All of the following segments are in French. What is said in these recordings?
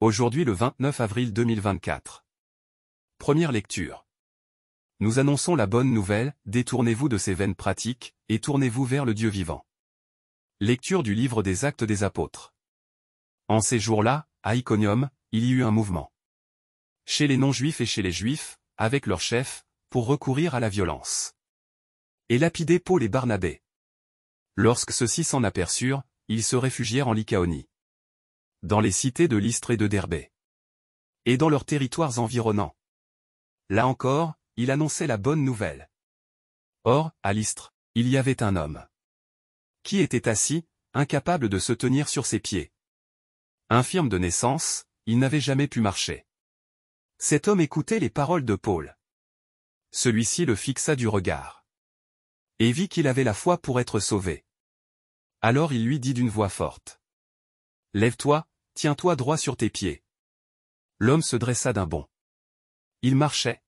Aujourd'hui le 29 avril 2024. Première lecture. Nous annonçons la bonne nouvelle, détournez-vous de ces vaines pratiques, et tournez-vous vers le Dieu vivant. Lecture du livre des actes des apôtres. En ces jours-là, à Iconium, il y eut un mouvement. Chez les non-juifs et chez les juifs, avec leurs chefs, pour recourir à la violence. Et lapider Paul et Barnabé. Lorsque ceux-ci s'en aperçurent, ils se réfugièrent en Lycaonie dans les cités de l'Istre et de Derbé. Et dans leurs territoires environnants. Là encore, il annonçait la bonne nouvelle. Or, à l'Istre, il y avait un homme. Qui était assis, incapable de se tenir sur ses pieds. Infirme de naissance, il n'avait jamais pu marcher. Cet homme écoutait les paroles de Paul. Celui-ci le fixa du regard. Et vit qu'il avait la foi pour être sauvé. Alors il lui dit d'une voix forte. Lève-toi, tiens-toi droit sur tes pieds. L'homme se dressa d'un bond. Il marchait.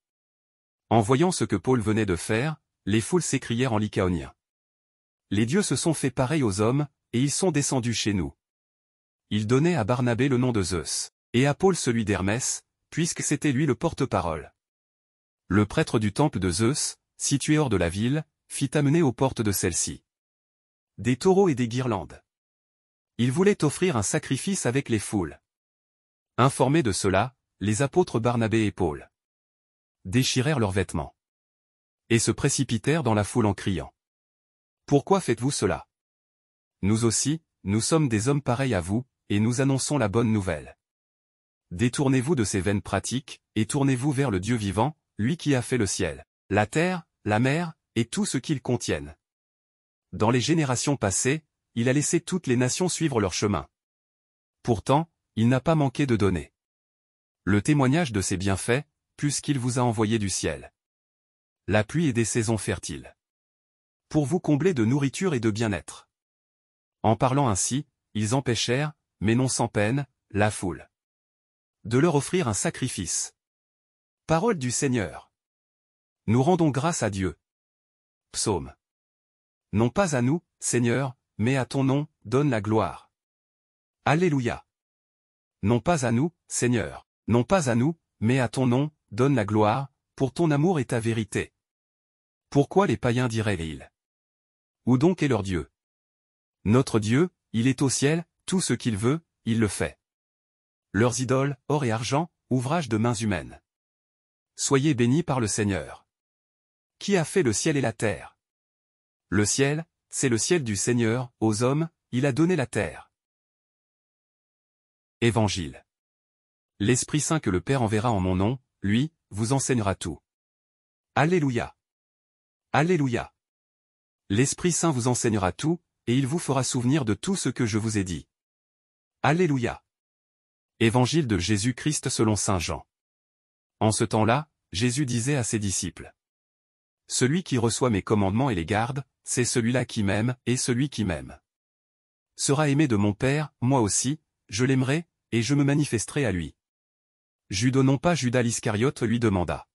En voyant ce que Paul venait de faire, les foules s'écrièrent en lycaonien. Les dieux se sont faits pareils aux hommes, et ils sont descendus chez nous. Ils donnaient à Barnabé le nom de Zeus, et à Paul celui d'Hermès, puisque c'était lui le porte-parole. Le prêtre du temple de Zeus, situé hors de la ville, fit amener aux portes de celle-ci. Des taureaux et des guirlandes. Il voulait offrir un sacrifice avec les foules. Informés de cela, les apôtres Barnabé et Paul déchirèrent leurs vêtements et se précipitèrent dans la foule en criant. Pourquoi faites-vous cela Nous aussi, nous sommes des hommes pareils à vous, et nous annonçons la bonne nouvelle. Détournez-vous de ces vaines pratiques, et tournez-vous vers le Dieu vivant, lui qui a fait le ciel, la terre, la mer, et tout ce qu'ils contiennent. Dans les générations passées, il a laissé toutes les nations suivre leur chemin. Pourtant, il n'a pas manqué de donner. Le témoignage de ses bienfaits, puisqu'il vous a envoyé du ciel. La pluie et des saisons fertiles. Pour vous combler de nourriture et de bien-être. En parlant ainsi, ils empêchèrent, mais non sans peine, la foule. De leur offrir un sacrifice. Parole du Seigneur. Nous rendons grâce à Dieu. Psaume. Non pas à nous, Seigneur, mais à ton nom, donne la gloire. Alléluia. Non pas à nous, Seigneur, non pas à nous, mais à ton nom, donne la gloire, pour ton amour et ta vérité. Pourquoi les païens diraient-ils Où donc est leur Dieu Notre Dieu, il est au ciel, tout ce qu'il veut, il le fait. Leurs idoles, or et argent, ouvrage de mains humaines. Soyez bénis par le Seigneur. Qui a fait le ciel et la terre Le ciel, c'est le ciel du Seigneur, aux hommes, il a donné la terre. Évangile. L'Esprit Saint que le Père enverra en mon nom, lui, vous enseignera tout. Alléluia. Alléluia. L'Esprit Saint vous enseignera tout, et il vous fera souvenir de tout ce que je vous ai dit. Alléluia. Évangile de Jésus-Christ selon Saint Jean. En ce temps-là, Jésus disait à ses disciples. Celui qui reçoit mes commandements et les garde, c'est celui-là qui m'aime, et celui qui m'aime sera aimé de mon Père, moi aussi, je l'aimerai, et je me manifesterai à lui. Judas non pas Judas l'Iscariote lui demanda.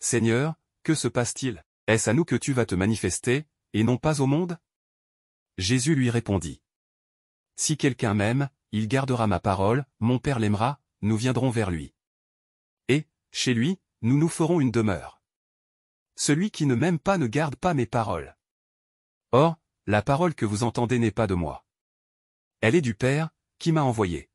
Seigneur, que se passe-t-il Est-ce à nous que tu vas te manifester, et non pas au monde Jésus lui répondit. Si quelqu'un m'aime, il gardera ma parole, mon Père l'aimera, nous viendrons vers lui. Et, chez lui, nous nous ferons une demeure. Celui qui ne m'aime pas ne garde pas mes paroles. Or, la parole que vous entendez n'est pas de moi. Elle est du Père, qui m'a envoyé.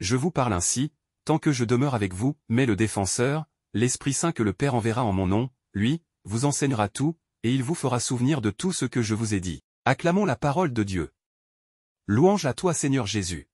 Je vous parle ainsi, tant que je demeure avec vous, mais le défenseur, l'Esprit Saint que le Père enverra en mon nom, lui, vous enseignera tout, et il vous fera souvenir de tout ce que je vous ai dit. Acclamons la parole de Dieu. Louange à toi Seigneur Jésus.